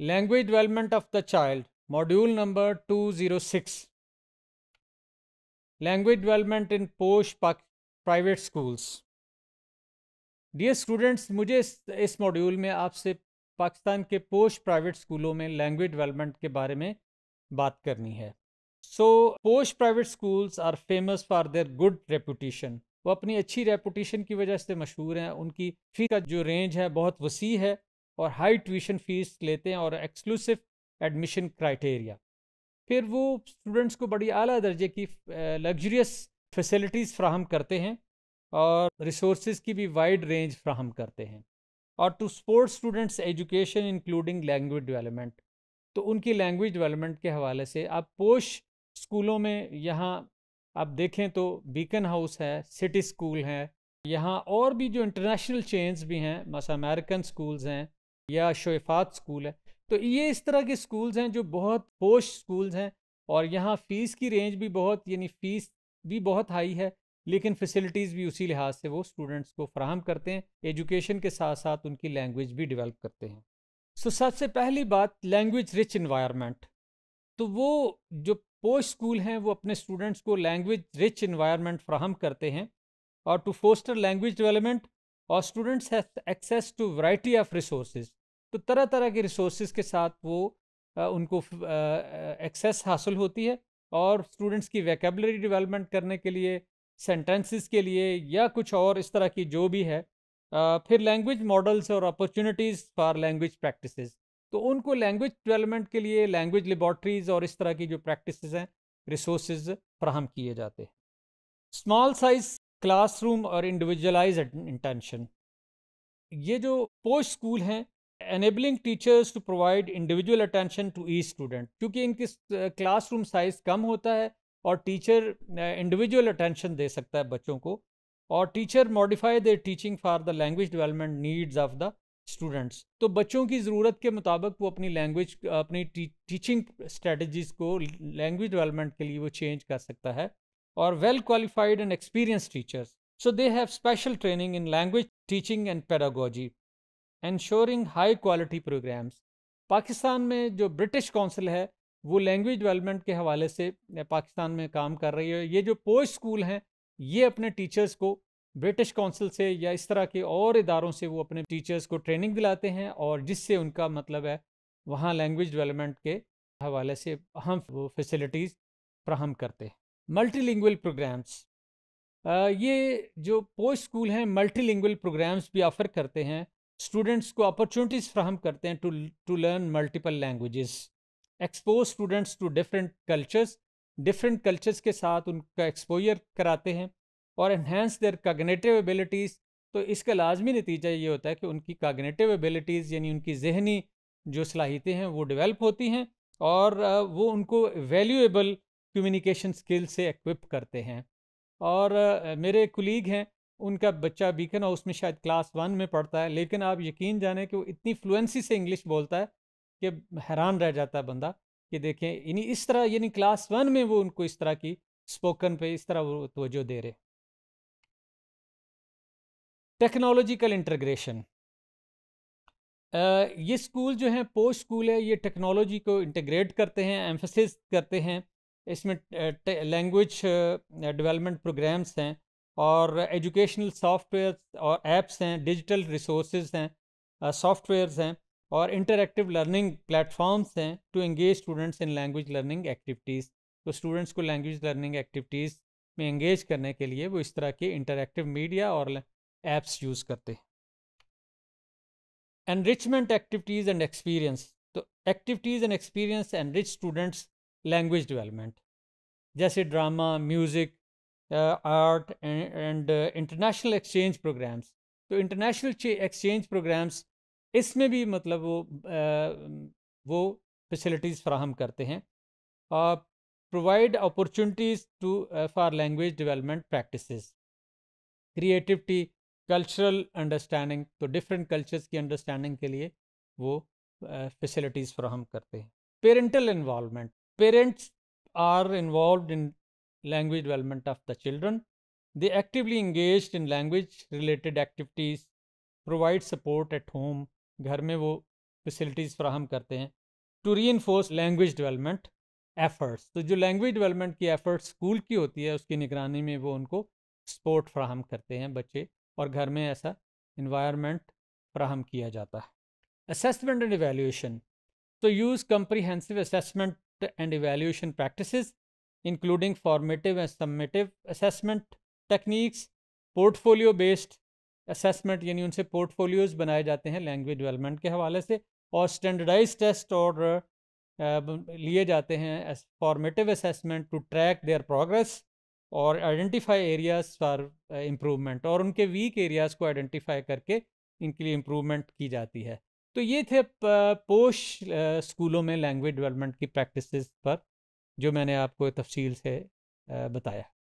Language development of the child module number two zero six language development in post private schools dear students मुझे इस, इस module में आपसे पाकिस्तान के post private स्कूलों में लैंग्वेज डेवलपमेंट के बारे में बात करनी है so post private schools are famous for their good reputation वो अपनी अच्छी रेपूटेशन की वजह से मशहूर हैं उनकी फ़ी का जो रेंज है बहुत वसी है और हाई ट्यूशन फीस लेते हैं और एक्सक्लूसिव एडमिशन क्राइटेरिया फिर वो स्टूडेंट्स को बड़ी अली दर्जे की लग्जरियस फैसिलिटीज़ फ्राहम करते हैं और रिसोर्स की भी वाइड रेंज फ्राहम करते हैं और to support students education including language development तो उनकी लैंग्वेज डेवलपमेंट के हवाले से आप पोश स्कूलों में यहाँ आप देखें तो बीकन हाउस है सिटी स्कूल है यहाँ और भी जो इंटरनेशनल चेंज भी हैं मसा अमेरिकन स्कूल्स हैं या शोफात स्कूल है तो ये इस तरह के स्कूल्स हैं जो बहुत पोश स्कूल्स हैं और यहाँ फ़ीस की रेंज भी बहुत यानी फ़ीस भी बहुत हाई है लेकिन फैसिलिटीज़ भी उसी लिहाज से वो स्टूडेंट्स को फ्राहम करते हैं एजुकेशन के साथ साथ उनकी लैंग्वेज भी डेवलप करते हैं सो so, सबसे पहली बात लैंग्वेज रिच इन्वायरमेंट तो वो जो पोस्ट स्कूल हैं वो अपने स्टूडेंट्स को लैंग्वेज रिच इन्वायरमेंट फ्राहम करते हैं और टू फोस्टर लैंग्वेज डेवलपमेंट और students have access to variety of resources तो तरह तरह के रिसोर्सेज के साथ वो आ, उनको एक्सेस हासिल होती है और स्टूडेंट्स की वैकेबलरी डेवलपमेंट करने के लिए सेंटेंसेस के लिए या कुछ और इस तरह की जो भी है आ, फिर लैंग्वेज मॉडल्स और अपॉर्चुनिटीज़ फॉर लैंग्वेज प्रैक्टिसेस तो उनको लैंग्वेज डेवलपमेंट के लिए लैंग्वेज लेबॉर्ट्रीज़ और इस तरह की जो प्रैक्टिस हैं रिसोर्स फ्राहम किए जाते हैं स्मॉल साइज क्लासरूम और इंडिविजुअलाइज इंटेंशन ये जो पोस्ट स्कूल हैं enabling teachers to provide individual attention to each student क्योंकि इनकी क्लासरूम साइज कम होता है और टीचर इंडिविजुअल अटेंशन दे सकता है बच्चों को और teacher modify the teaching for the language development needs of the students तो बच्चों की ज़रूरत के मुताबिक वो अपनी लैंग्वेज अपनी टीचिंग स्ट्रेटजीज को लैंग्वेज डेवलपमेंट के लिए वो चेंज कर सकता है or well qualified and experienced teachers. So they have special training in language teaching and pedagogy, ensuring high quality programs. Pakistan में जो ब्रिटिश काउंसिल है वो लैंग्वेज डेवलपमेंट के हवाले से पाकिस्तान में काम कर रही है ये जो पोस्ट स्कूल हैं ये अपने टीचर्स को ब्रिटिश काउंसिल से या इस तरह के और इदारों से वो अपने टीचर्स को ट्रेनिंग दिलाते हैं और जिससे उनका मतलब है वहाँ लैंग्वेज डेवलपमेंट के हवाले से अहम फैसिलिटीज़ फ्राहम करते हैं मल्टीलिंगुअल प्रोग्राम्स ये जो पोस्ट स्कूल हैं मल्टीलिंगुअल प्रोग्राम्स भी ऑफर करते हैं स्टूडेंट्स को अपॉर्चुनिटीज़ फ्राहम करते हैं to to learn multiple languages expose students to different cultures different cultures के साथ उनका एक्सपोजर कराते हैं और इन्हेंस देयर कागनेटिव एबिलिटीज़ तो इसका लाजमी नतीजा ये होता है कि उनकी कागनेटिव एबिलिटीज़ यानी उनकी जहनी जो सलाहितें हैं वो डिवेल्प होती हैं और वो उनको वैल्यूएबल कम्युनिकेशन स्किल से एक्विप करते हैं और मेरे कुलीग हैं उनका बच्चा बीकन हाउस में शायद क्लास वन में पढ़ता है लेकिन आप यकीन जाने कि वो इतनी फ्लुएंसी से इंग्लिश बोलता है कि हैरान रह जाता है बंदा कि देखें यानी इस तरह यानी क्लास वन में वो उनको इस तरह की स्पोकन पे इस तरह वो तोजो दे रहे टेक्नोलॉजिकल इंटरग्रेशन ये स्कूल जो हैं पोस्ट स्कूल है ये टेक्नोलॉजी को इंटीग्रेट करते हैं एम्फोसिस करते हैं इसमें लैंग्वेज डेवलपमेंट प्रोग्राम्स हैं और एजुकेशनल सॉफ्टवेयर और एप्स हैं डिजिटल रिसोर्स हैं सॉफ्टवेयर्स हैं और इंटरैक्टिव लर्निंग प्लेटफॉर्म्स हैं to engage students in language learning activities तो स्टूडेंट्स को लैंग्वेज लर्निंग एक्टिविटीज़ में एंगेज करने के लिए वो इस तरह के इंटरैक्टिव मीडिया और ऐप्स यूज़ करते हैं एनरिचमेंट एक्टिविटीज़ एंड एक्सपीरियंस तो activities and experience enrich students language development जैसे drama music art and international exchange programs तो इंटरनेशनल एक्सचेंज प्रोग्राम्स इसमें भी मतलब वो आ, वो फैसिलिटीज़ फ्राहम करते हैं provide opportunities to for language development practices creativity cultural understanding तो डिफरेंट कल्चर्स की अंडरस्टैंडिंग के लिए वो फैसिलिटीज़ फ्राहम करते हैं parental involvement parents are involved in language development of the children. They actively engaged in language related activities, provide support at home, घर में वो फैसिलिटीज़ फ्राहम करते हैं टू री इन्फोर्स लैंग्वेज डेवलपमेंट एफर्ट्स तो जो लैंग्वेज डेवलपमेंट की एफर्ट्स स्कूल की होती है उसकी निगरानी में वो उनको सपोर्ट फ्राहम करते हैं बच्चे और घर में ऐसा इन्वायरमेंट फ्राहम किया जाता है असेसमेंट एंड एवेल्यूशन तो use comprehensive assessment and evaluation practice including formative and summative assessment techniques portfolio based assessment यानी उनसे पोर्टफोलियोज बनाए जाते हैं लैंग्वेज डेवलपमेंट के हवाले से और स्टैंडर्डाइज टेस्ट और लिए जाते हैं formative assessment to track their progress और आइडेंटिफाई एरियाज फॉर इम्प्रूवमेंट और उनके वीक एरियाज को आइडेंटिफाई करके इनके लिए इम्प्रूवमेंट की जाती है तो ये थे पोश स्कूलों में लैंग्वेज डेवलपमेंट की प्रैक्टिसेस पर जो मैंने आपको तफसील से बताया